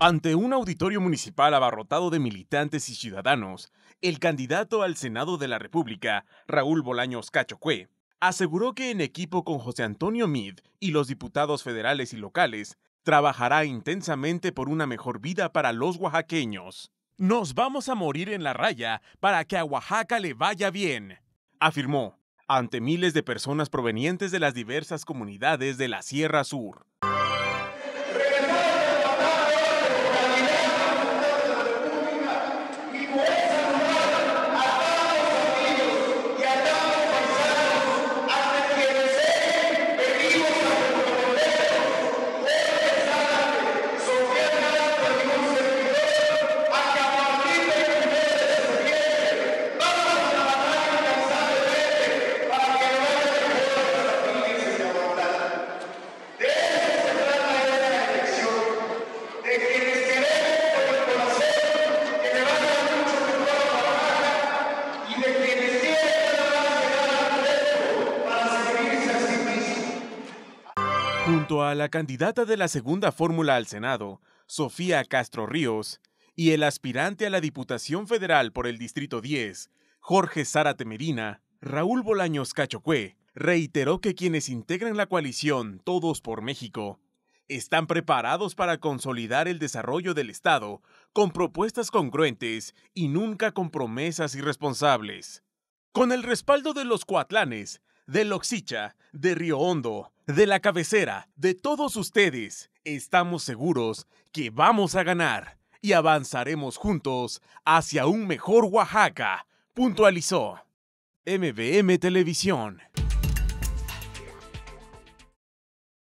Ante un auditorio municipal abarrotado de militantes y ciudadanos, el candidato al Senado de la República, Raúl Bolaños Cachoque aseguró que en equipo con José Antonio Mid y los diputados federales y locales, trabajará intensamente por una mejor vida para los oaxaqueños. Nos vamos a morir en la raya para que a Oaxaca le vaya bien, afirmó, ante miles de personas provenientes de las diversas comunidades de la Sierra Sur. Junto a la candidata de la segunda fórmula al Senado, Sofía Castro Ríos, y el aspirante a la Diputación Federal por el Distrito 10, Jorge Zárate Medina, Raúl Bolaños Cachocué, reiteró que quienes integran la coalición Todos por México están preparados para consolidar el desarrollo del Estado con propuestas congruentes y nunca con promesas irresponsables. Con el respaldo de los coatlanes, del L'Oxicha, de Río Hondo, de la cabecera de todos ustedes, estamos seguros que vamos a ganar y avanzaremos juntos hacia un mejor Oaxaca, puntualizó. MBM Televisión.